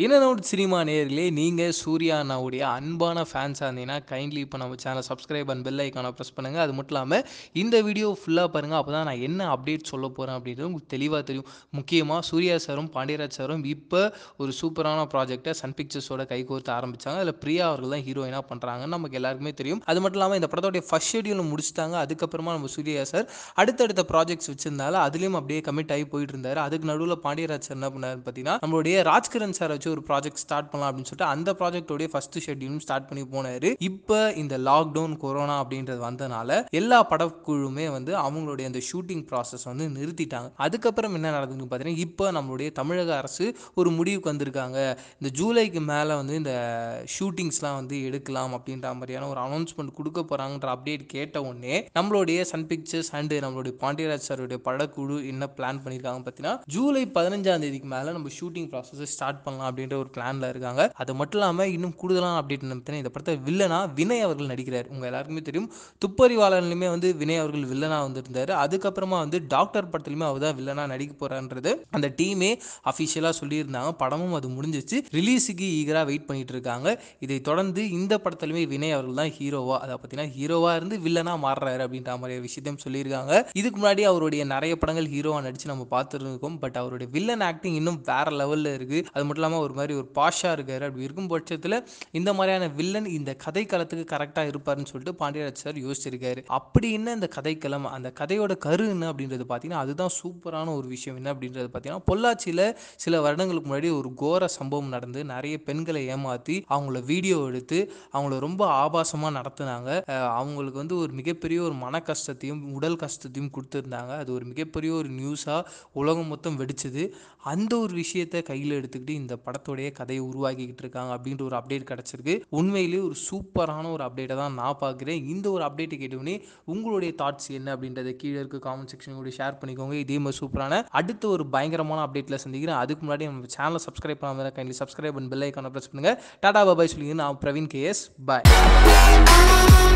out cinema நேரிலே நீங்கள் சூர்யா அண்ணாவுடைய அன்பான ஃபேன்ஸாக இருந்தீங்கன்னா கைண்ட்லி இப்போ நம்ம சேனல் சப்ஸ்கிரைப் அண்ட் பெல் ஐக்கானை ப்ரெஸ் பண்ணுங்கள் அது மட்டும் இல்லாமல் இந்த வீடியோ ஃபுல்லாக பாருங்கள் அப்போ தான் நான் என்ன அப்டேட் சொல்ல போகிறேன் அப்படின்றது உங்களுக்கு தெளிவாக தெரியும் முக்கியமாக சூர்யா சாரும் பாண்டியராஜ் சாரும் இப்போ ஒரு சூப்பரான ப்ராஜெக்டை சன் பிக்சர்ஸோட கை கோர்த்து ஆரம்பித்தாங்க அதில் பிரியா அவர்கள் தான் ஹீரோயினாக பண்ணுறாங்கன்னு நமக்கு எல்லாருக்குமே தெரியும் அது மட்டும் இல்லாமல் இந்த படத்தோடைய ஃபஸ்ட் ஷெடியூல் முடிச்சிட்டாங்க அதுக்கப்புறமா நம்ம சூர்யா சார் அடுத்தடுத்த ப்ராஜெக்ட்ஸ் வச்சிருந்தாலும் அதுலேயும் அப்படியே கமிட் ஆகி போயிட்டு இருந்தார் அதுக்கு நடுவில் பாண்டியராஜ் சார் என்ன பண்ணார் பார்த்தீங்கன்னா நம்மளுடைய ராஜ்கிரண் சார் வச்சு ஒரு ப்ராஜெக்ட் ஸ்டார்ட் பண்ணலாம் அப்படின்னு சொல்லிட்டு அந்த ப்ராஜெக்டோடைய ஃபர்ஸ்ட் ஷெட்யூலும் ஸ்டார்ட் பண்ணி போனார் இப்போ இந்த லாக்டவுன் கொரோனா அப்படின்றது வந்ததுனால எல்லா படக்குழுமே வந்து அவங்களுடைய அந்த ஷூட்டிங் ப்ராசஸ் வந்து நிறுத்திட்டாங்க அதுக்கப்புறம் என்ன நடந்ததுன்னு பார்த்தீங்கன்னா இப்போ நம்மளுடைய தமிழக அரசு ஒரு முடிவுக்கு வந்திருக்காங்க இந்த ஜூலைக்கு மேலே வந்து இந்த ஷூட்டிங்ஸ்லாம் வந்து எடுக்கலாம் அப்படின்ற மாதிரியான ஒரு அனௌன்ஸ்மெண்ட் கொடுக்க போகிறாங்கன்ற அப்டேட் கேட்ட உடனே நம்மளுடைய சன் பிக்சர்ஸ் அண்டு நம்மளுடைய பாண்டியராஜ் சாருடைய படக்குழு என்ன பிளான் பண்ணியிருக்காங்க பார்த்தீங்கன்னா ஜூலை பதினஞ்சாம் தேதிக்கு மேலே நம்ம ஷூட்டிங் ப்ராசஸை ஸ்டார்ட் பண்ணலாம் அப்படின்ற ஒரு பிளானில் இருக்காங்க அது மட்டும் இல்லாமல் இன்னும் கூடுதலான அப்டேட் பார்த்தீங்கன்னா இந்த படத்தை வில்லனா வினய் அவர்கள் நடிக்கிறார் உங்கள் எல்லாருக்குமே தெரியும் துப்பறிவாளன்லையுமே வந்து வினய் அவர்கள் வில்லனா வந்திருந்தார் அதுக்கப்புறமா வந்து டாக்டர் படத்துலையுமே அவர் தான் வில்லனா நடிக்க போகிறான்றது அந்த டீமே அஃபிஷியலாக சொல்லியிருந்தாங்க படமும் அது முடிஞ்சிச்சு ரிலீஸுக்கு ஈகராக வெயிட் பண்ணிட்டு இருக்காங்க இதை தொடர்ந்து இந்த படத்துலையுமே வினய் அவர்கள் தான் ஹீரோவா அதை பார்த்தீங்கன்னா ஹீரோவாக இருந்து வில்லனா மாறுறாரு அப்படின்ற மாதிரி விஷயத்தையும் சொல்லியிருக்காங்க இதுக்கு முன்னாடி அவருடைய நிறைய படங்கள் ஹீரோவாக நடித்து நம்ம பார்த்துருக்கோம் பட் அவருடைய வில்லன் ஆக்டிங் இன்னும் வேற லெவலில் இருக்குது அது மட்டும் இல்லாமல் ஒரு மாதிரி ஒரு பாஷா இருக்கார் அப்படி இருக்கும் பட்சத்தில் இந்த மாதிரியான வில்லன் இந்த கதை கரெக்டாக இருப்பார்னு சொல்லிட்டு பாண்டியராஜ் சார் யோசிச்சிருக்காரு அப்படி என்ன இந்த கதைக்களம் அந்த கதையோட கரு என்ன அப்படின்றது பார்த்தீங்கன்னா அதுதான் சூப்பரான ஒரு விஷயம் என்ன அப்படின்றது பார்த்தீங்கன்னா பொள்ளாச்சியில் சில வருடங்களுக்கு முன்னாடி ஒரு கோர சம்பவம் நடந்து நிறைய பெண்களை ஏமாற்றி அவங்கள வீடியோ எடுத்து அவங்கள ரொம்ப ஆபாசமாக நடத்துனாங்க அவங்களுக்கு வந்து ஒரு மிகப்பெரிய ஒரு மன கஷ்டத்தையும் உடல் கஷ்டத்தையும் கொடுத்துருந்தாங்க அது ஒரு மிகப்பெரிய ஒரு நியூஸாக உலகம் மொத்தம் வெடிச்சது அந்த ஒரு விஷயத்தை கையில் எடுத்துக்கிட்டு இந்த படம் படத்தோடைய கதையை உருவாக்கிக்கிட்டு இருக்காங்க அப்படின்ற ஒரு அப்டேட் கிடச்சிருக்கு உண்மையிலேயே ஒரு சூப்பரான ஒரு அப்டேட்டை தான் நான் பார்க்குறேன் இந்த ஒரு அப்டேட்டை கேட்டோடனே உங்களுடைய தாட்ஸ் என்ன அப்படின்றத கீழே இருக்க காமெண்ட் செக்ஷன் கூட ஷேர் பண்ணிக்கோங்க இதே மாதிரி சூப்பரான அடுத்த ஒரு பயங்கரமான அப்டேட்டில் சந்திக்கிறேன் அதுக்கு முன்னாடி நம்ம சேனலை சப்ஸ்கிரைப் பண்ணாமல் கைண்ட்லி சப்ஸ்கிரைப் பண்ணி பெல் ஐக்கான ப்ரெஸ் பண்ணுங்கள் டாடா பாபாய் சொல்லிங்க நான் பிரவீன் கேஎஸ் பாய்